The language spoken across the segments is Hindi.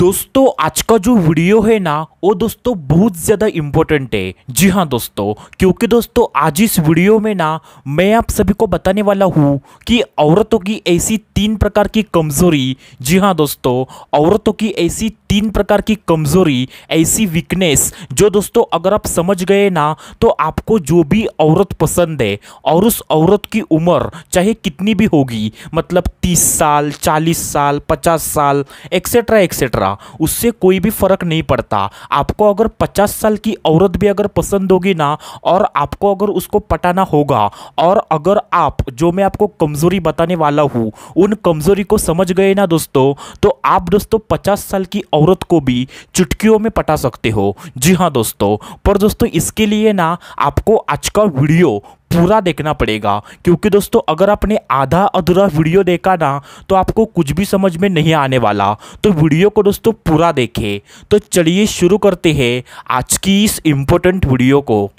दोस्तों आज का जो वीडियो है ना वो दोस्तों बहुत ज़्यादा इम्पोर्टेंट है जी हाँ दोस्तों क्योंकि दोस्तों आज इस वीडियो में ना मैं आप सभी को बताने वाला हूँ कि औरतों की ऐसी तीन प्रकार की कमज़ोरी जी हाँ दोस्तों औरतों की ऐसी तीन प्रकार की कमज़ोरी ऐसी वीकनेस जो दोस्तों अगर आप समझ गए ना तो आपको जो भी औरत पसंद है और उस औरत की उम्र चाहे कितनी भी होगी मतलब तीस साल चालीस साल पचास साल एक्सेट्रा एक्सेट्रा रहा उससे कोई भी फ़र्क नहीं पड़ता आपको अगर पचास साल की औरत भी अगर पसंद होगी ना और आपको अगर उसको पटाना होगा और अगर आप जो मैं आपको कमज़ोरी बताने वाला हूँ उन कमज़ोरी को समझ गए ना दोस्तों तो आप दोस्तों पचास साल की औरत को भी चुटकियों में पटा सकते हो जी हाँ दोस्तों पर दोस्तों इसके लिए ना आपको आज का वीडियो पूरा देखना पड़ेगा क्योंकि दोस्तों अगर आपने आधा अधूरा वीडियो देखा ना तो आपको कुछ भी समझ में नहीं आने वाला तो वीडियो को दोस्तों पूरा देखें तो चलिए शुरू करते हैं आज की इस इम्पोर्टेंट वीडियो को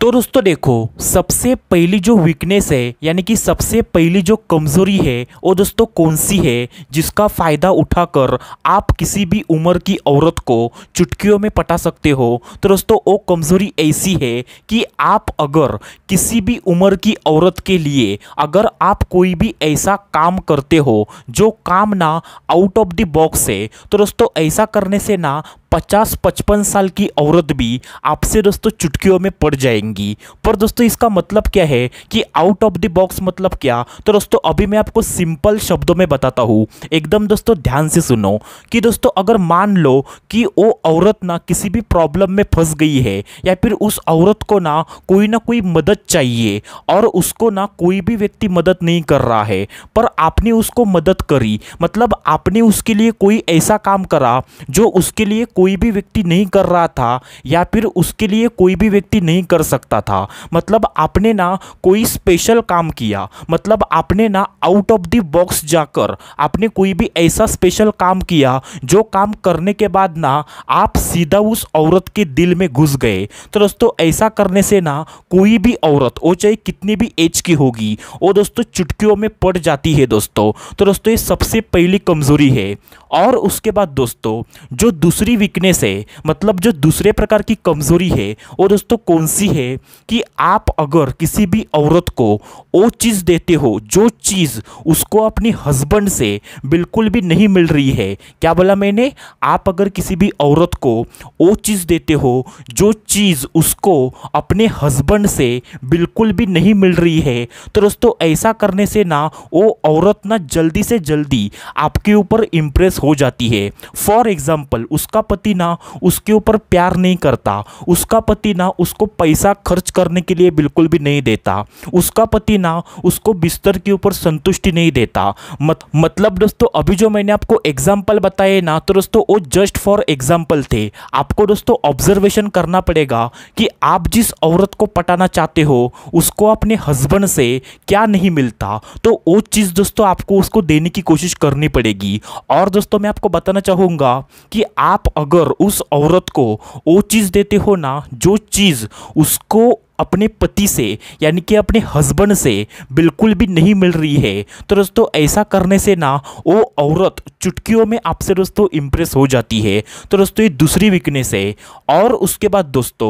तो दोस्तों देखो सबसे पहली जो वीकनेस है यानी कि सबसे पहली जो कमज़ोरी है वो दोस्तों कौन सी है जिसका फ़ायदा उठाकर आप किसी भी उम्र की औरत को चुटकियों में पटा सकते हो तो दोस्तों वो कमज़ोरी ऐसी है कि आप अगर किसी भी उम्र की औरत के लिए अगर आप कोई भी ऐसा काम करते हो जो काम ना आउट ऑफ द बॉक्स है तो दोस्तों ऐसा करने से ना पचास पचपन साल की औरत भी आपसे दोस्तों चुटकियों में पड़ जाएंगी पर दोस्तों इसका मतलब क्या है कि आउट ऑफ द बॉक्स मतलब क्या तो दोस्तों अभी मैं आपको सिंपल शब्दों में बताता हूँ एकदम दोस्तों ध्यान से सुनो कि दोस्तों अगर मान लो कि वो औरत ना किसी भी प्रॉब्लम में फंस गई है या फिर उस औरत को ना कोई ना कोई मदद चाहिए और उसको ना कोई भी व्यक्ति मदद नहीं कर रहा है पर आपने उसको मदद करी मतलब आपने उसके लिए कोई ऐसा काम करा जो उसके लिए कोई भी व्यक्ति नहीं कर रहा था या फिर उसके लिए कोई भी व्यक्ति नहीं कर सकता था मतलब आपने ना कोई स्पेशल काम किया मतलब आपने ना आउट ऑफ द बॉक्स जाकर आपने कोई भी ऐसा स्पेशल काम किया जो काम करने के बाद ना आप सीधा उस औरत के दिल में घुस गए तो दोस्तों ऐसा करने से से ना कोई भी औरत वो चाहे कितनी भी एज की होगी वो दोस्तों चुटकियों में पड़ जाती है दोस्तों तो दोस्तों ये सबसे पहली कमज़ोरी है और उसके बाद दोस्तों जो दूसरी वीकनेस है मतलब जो दूसरे प्रकार की कमज़ोरी है वो दोस्तों कौन सी है कि आप अगर किसी भी औरत को वो चीज़ देते हो जो चीज़ उसको अपने हस्बैंड से बिल्कुल भी नहीं मिल रही है क्या बोला मैंने आप अगर किसी भी औरत को वो चीज़ देते हो जो चीज़ उसको अपने हस्बैंड से बिल्कुल भी नहीं मिल रही है तो दोस्तों ऐसा करने से ना वो औरत ना जल्दी से जल्दी आपके ऊपर इम्प्रेस हो जाती है फॉर एग्ज़ाम्पल उसका पति ना उसके ऊपर प्यार नहीं करता उसका पति ना उसको पैसा खर्च करने के लिए बिल्कुल भी नहीं देता उसका पति ना उसको बिस्तर के ऊपर संतुष्टि नहीं देता मत, मतलब दोस्तों अभी जो मैंने आपको एग्जाम्पल बताए ना तो दोस्तों वो जस्ट फॉर एग्जाम्पल थे आपको दोस्तों ऑब्जर्वेशन करना पड़ेगा कि आप जिस औरत औरत को पटाना चाहते हो उसको अपने हस्बैंड से क्या नहीं मिलता तो वो चीज़ दोस्तों आपको उसको देने की कोशिश करनी पड़ेगी और दोस्तों मैं आपको बताना चाहूँगा कि आप अगर उस औरत को वो चीज़ देते हो ना जो चीज़ उसको अपने पति से यानी कि अपने हस्बैंड से बिल्कुल भी नहीं मिल रही है तो दोस्तों ऐसा करने से ना वो औरत चुटकियों में आपसे दोस्तों इम्प्रेस हो जाती है तो दोस्तों ये दूसरी वीकनेस है और उसके बाद दोस्तों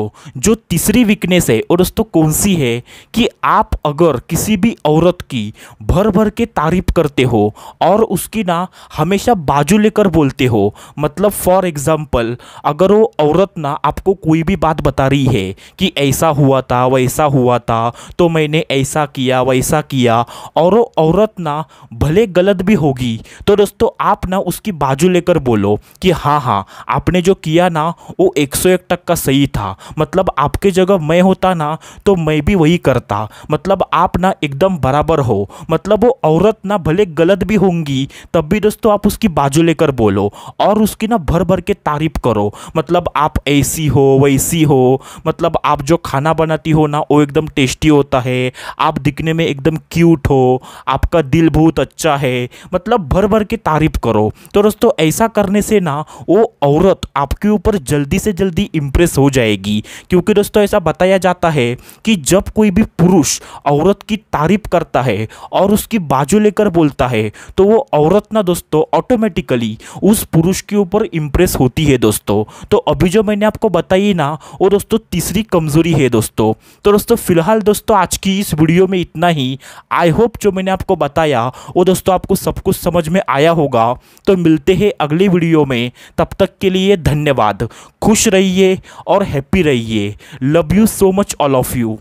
जो तीसरी वीकनेस है वो दोस्तों कौन सी है कि आप अगर किसी भी औरत की भर भर के तारीफ करते हो और उसकी ना हमेशा बाजू लेकर बोलते हो मतलब फॉर एग्ज़ाम्पल अगर वो औरत ना आपको कोई भी बात बता रही है कि ऐसा हुआ था था वैसा हुआ था तो मैंने ऐसा किया वैसा किया और वो औरत ना भले गलत भी होगी तो दोस्तों आप ना उसकी बाजू लेकर बोलो कि हाँ हाँ आपने जो किया ना वो एक सौ एक टक्का सही था मतलब आपके जगह मैं होता ना तो मैं भी वही करता मतलब आप ना एकदम बराबर हो मतलब वो औरत ना भले गलत भी होंगी तब भी दोस्तों आप उसकी बाजू लेकर बोलो और उसकी ना भर भर के तारीफ करो मतलब आप ऐसी हो वैसी हो मतलब आप जो खाना बनाती पार्टी हो ना वो एकदम टेस्टी होता है आप दिखने में एकदम क्यूट हो आपका दिल बहुत अच्छा है मतलब भर भर के तारीफ़ करो तो दोस्तों ऐसा करने से ना वो औरत आपके ऊपर जल्दी से जल्दी इम्प्रेस हो जाएगी क्योंकि दोस्तों ऐसा बताया जाता है कि जब कोई भी पुरुष औरत की तारीफ़ करता है और उसकी बाजू लेकर बोलता है तो वो औरत ना दोस्तों ऑटोमेटिकली उस पुरुष के ऊपर इम्प्रेस होती है दोस्तों तो अभी जो मैंने आपको बताई ना वो दोस्तों तीसरी कमज़ोरी है दोस्तों तो दोस्तों फिलहाल दोस्तों आज की इस वीडियो में इतना ही आई होप जो मैंने आपको बताया वो दोस्तों आपको सब कुछ समझ में आया होगा तो मिलते हैं अगले वीडियो में तब तक के लिए धन्यवाद खुश रहिए और हैप्पी रहिए love you so much all of you